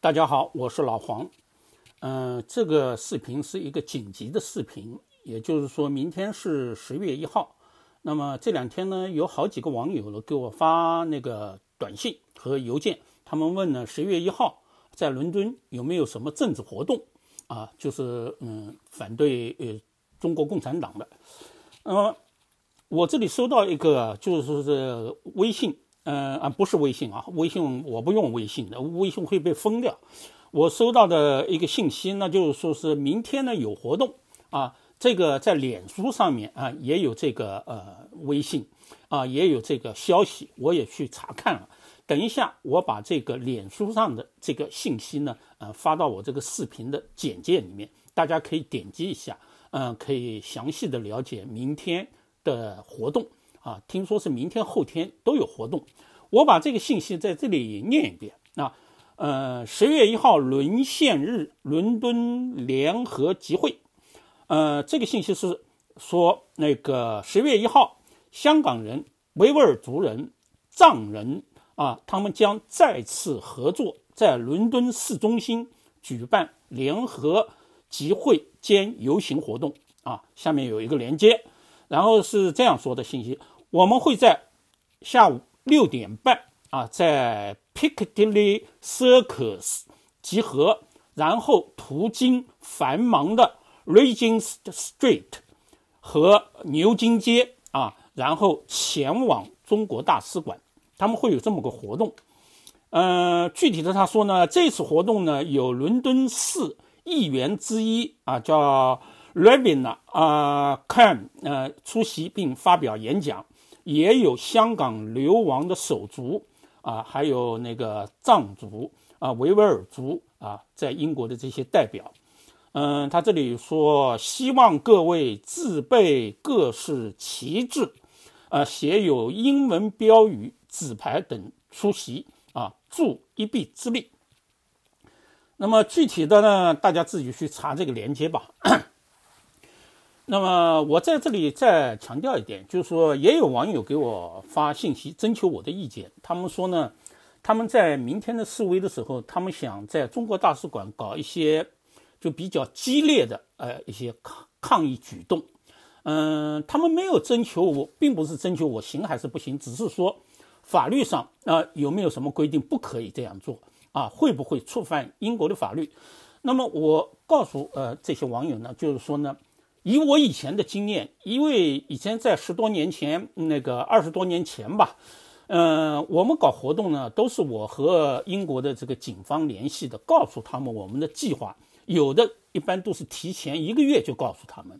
大家好，我是老黄。嗯，这个视频是一个紧急的视频，也就是说，明天是十月一号。那么这两天呢，有好几个网友呢给我发那个短信和邮件，他们问呢，十月一号在伦敦有没有什么政治活动啊？就是嗯，反对呃中国共产党的。那、么我这里收到一个，就是这微信。嗯啊，不是微信啊，微信我不用微信的，微信会被封掉。我收到的一个信息，那就是说是明天呢有活动啊，这个在脸书上面啊也有这个呃微信啊也有这个消息，我也去查看了。等一下我把这个脸书上的这个信息呢呃发到我这个视频的简介里面，大家可以点击一下，嗯，可以详细的了解明天的活动。啊，听说是明天后天都有活动，我把这个信息在这里念一遍。啊，呃，十月一号沦陷日伦敦联合集会，呃，这个信息是说，那个十月一号，香港人、维吾尔族人、藏人啊，他们将再次合作，在伦敦市中心举办联合集会兼游行活动。啊，下面有一个连接，然后是这样说的信息。我们会在下午六点半啊，在 Piccadilly Circus 集合，然后途经繁忙的 Regent Street 和牛津街啊，然后前往中国大使馆。他们会有这么个活动。呃，具体的他说呢，这次活动呢，有伦敦市议员之一啊，叫 r a v i n n a Ah Khan 呃出席并发表演讲。也有香港流亡的手足啊，还有那个藏族啊、维吾尔族啊，在英国的这些代表，嗯，他这里说希望各位自备各式旗帜，啊，写有英文标语、纸牌等出席啊，助一臂之力。那么具体的呢，大家自己去查这个链接吧。那么我在这里再强调一点，就是说，也有网友给我发信息征求我的意见。他们说呢，他们在明天的示威的时候，他们想在中国大使馆搞一些就比较激烈的呃一些抗抗议举动。嗯，他们没有征求我，并不是征求我行还是不行，只是说法律上啊有没有什么规定不可以这样做啊？会不会触犯英国的法律？那么我告诉呃这些网友呢，就是说呢。以我以前的经验，因为以前在十多年前，那个二十多年前吧，嗯，我们搞活动呢，都是我和英国的这个警方联系的，告诉他们我们的计划。有的一般都是提前一个月就告诉他们，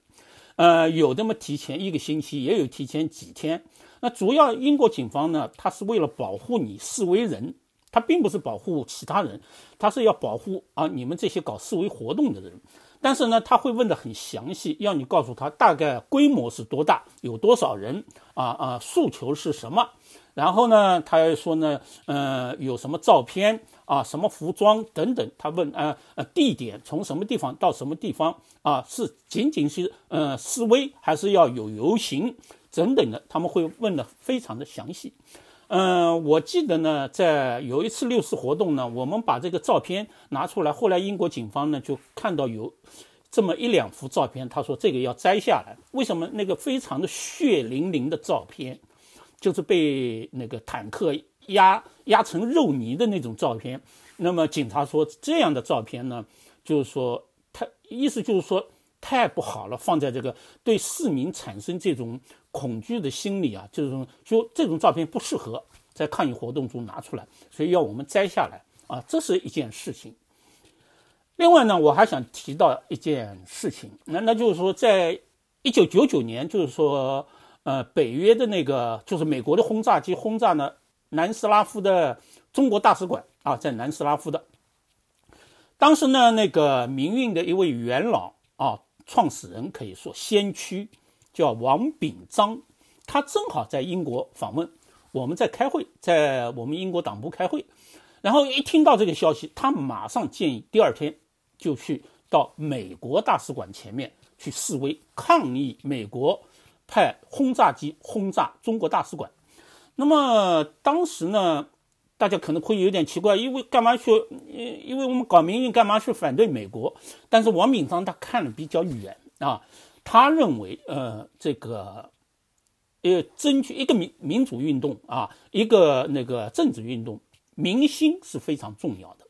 呃，有的么提前一个星期，也有提前几天。那主要英国警方呢，他是为了保护你示威人，他并不是保护其他人，他是要保护啊你们这些搞示威活动的人。但是呢，他会问的很详细，要你告诉他大概规模是多大，有多少人啊啊，诉求是什么？然后呢，他要说呢，呃，有什么照片啊，什么服装等等。他问啊呃，地点从什么地方到什么地方啊？是仅仅是呃示威，还是要有游行，等等的？他们会问的非常的详细。嗯，我记得呢，在有一次六四活动呢，我们把这个照片拿出来，后来英国警方呢就看到有这么一两幅照片，他说这个要摘下来。为什么那个非常的血淋淋的照片，就是被那个坦克压压成肉泥的那种照片？那么警察说这样的照片呢，就是说他意思就是说。太不好了，放在这个对市民产生这种恐惧的心理啊，就是说这种照片不适合在抗议活动中拿出来，所以要我们摘下来啊，这是一件事情。另外呢，我还想提到一件事情，那那就是说，在一九九九年，就是说，呃，北约的那个就是美国的轰炸机轰炸呢南斯拉夫的中国大使馆啊，在南斯拉夫的，当时呢，那个民运的一位元老。创始人可以说先驱，叫王炳章，他正好在英国访问，我们在开会，在我们英国党部开会，然后一听到这个消息，他马上建议第二天就去到美国大使馆前面去示威抗议美国派轰炸机轰炸中国大使馆。那么当时呢？大家可能会有点奇怪，因为干嘛去？因为我们搞民运，干嘛去反对美国？但是王敏章他看的比较远啊，他认为，呃，这个，呃，争取一个民民主运动啊，一个那个政治运动，民心是非常重要的。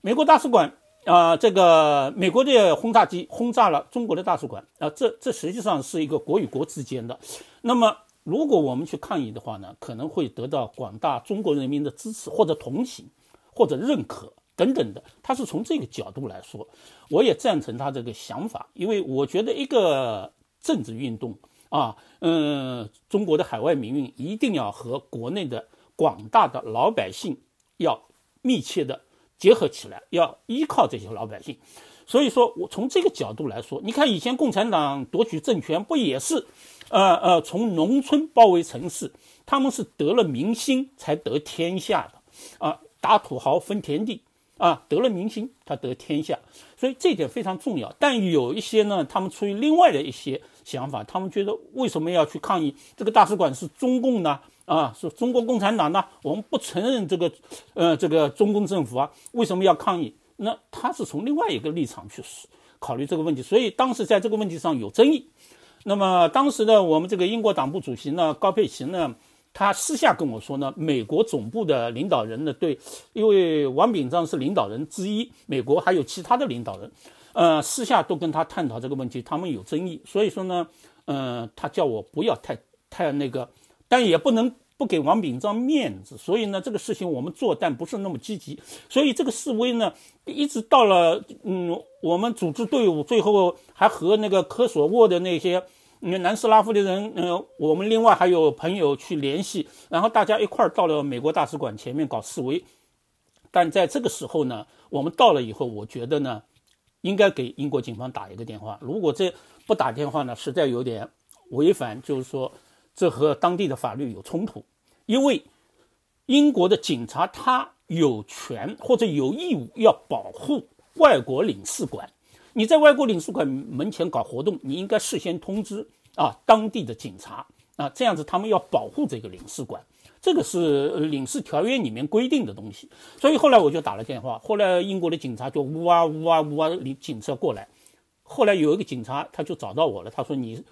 美国大使馆啊，这个美国的轰炸机轰炸了中国的大使馆啊，这这实际上是一个国与国之间的，那么。如果我们去抗议的话呢，可能会得到广大中国人民的支持，或者同情，或者认可等等的。他是从这个角度来说，我也赞成他这个想法，因为我觉得一个政治运动啊，嗯，中国的海外民运一定要和国内的广大的老百姓要密切的结合起来，要依靠这些老百姓。所以说我从这个角度来说，你看以前共产党夺取政权不也是，呃呃，从农村包围城市，他们是得了民心才得天下的啊，打土豪分田地啊，得了民心他得天下，所以这点非常重要。但有一些呢，他们出于另外的一些想法，他们觉得为什么要去抗议这个大使馆是中共呢？啊，是中国共产党呢？我们不承认这个，呃，这个中共政府啊，为什么要抗议？那他是从另外一个立场去考虑这个问题，所以当时在这个问题上有争议。那么当时呢，我们这个英国党部主席呢，高佩奇呢，他私下跟我说呢，美国总部的领导人呢，对，因为王炳章是领导人之一，美国还有其他的领导人，呃，私下都跟他探讨这个问题，他们有争议。所以说呢，嗯，他叫我不要太太那个，但也不能。不给王炳章面子，所以呢，这个事情我们做，但不是那么积极。所以这个示威呢，一直到了，嗯，我们组织队伍，最后还和那个科索沃的那些，南斯拉夫的人，嗯，我们另外还有朋友去联系，然后大家一块儿到了美国大使馆前面搞示威。但在这个时候呢，我们到了以后，我觉得呢，应该给英国警方打一个电话。如果这不打电话呢，实在有点违反，就是说。这和当地的法律有冲突，因为英国的警察他有权或者有义务要保护外国领事馆。你在外国领事馆门前搞活动，你应该事先通知啊当地的警察啊，这样子他们要保护这个领事馆，这个是领事条约里面规定的东西。所以后来我就打了电话，后来英国的警察就呜啊呜啊呜啊领警车过来，后来有一个警察他就找到我了，他说你。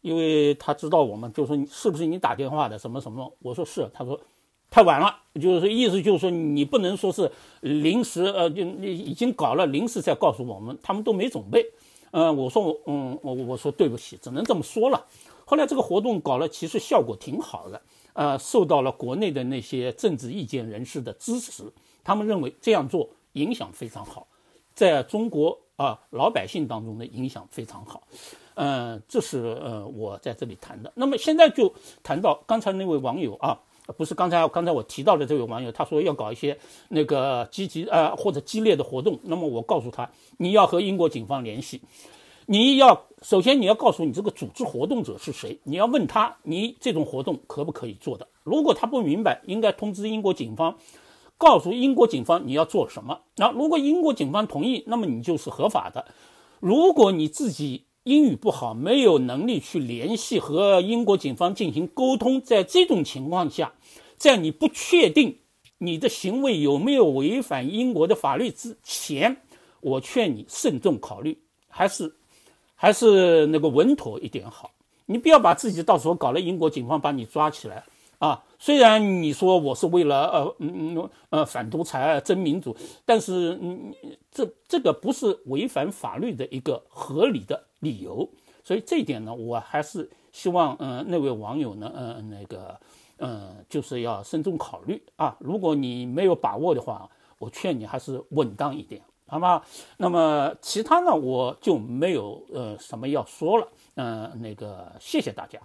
因为他知道我们，就说是不是你打电话的什么什么？我说是。他说，太晚了，就是意思就是说你不能说是临时，呃，就你已经搞了临时再告诉我们，他们都没准备。嗯，我说我嗯我我说对不起，只能这么说了。后来这个活动搞了，其实效果挺好的，呃，受到了国内的那些政治意见人士的支持，他们认为这样做影响非常好，在中国啊老百姓当中的影响非常好。嗯，这是呃我在这里谈的。那么现在就谈到刚才那位网友啊，不是刚才刚才我提到的这位网友，他说要搞一些那个积极呃或者激烈的活动。那么我告诉他，你要和英国警方联系，你要首先你要告诉你这个组织活动者是谁，你要问他你这种活动可不可以做的。如果他不明白，应该通知英国警方，告诉英国警方你要做什么。那如果英国警方同意，那么你就是合法的。如果你自己。英语不好，没有能力去联系和英国警方进行沟通。在这种情况下，在你不确定你的行为有没有违反英国的法律之前，我劝你慎重考虑，还是还是那个稳妥一点好。你不要把自己到时候搞了，英国警方把你抓起来。啊，虽然你说我是为了呃嗯嗯呃反独裁、争民主，但是嗯这这个不是违反法律的一个合理的理由，所以这一点呢，我还是希望嗯那位网友呢嗯那个嗯就是要慎重考虑啊，如果你没有把握的话，我劝你还是稳当一点，好吗？那么其他呢，我就没有呃什么要说了，嗯那个谢谢大家。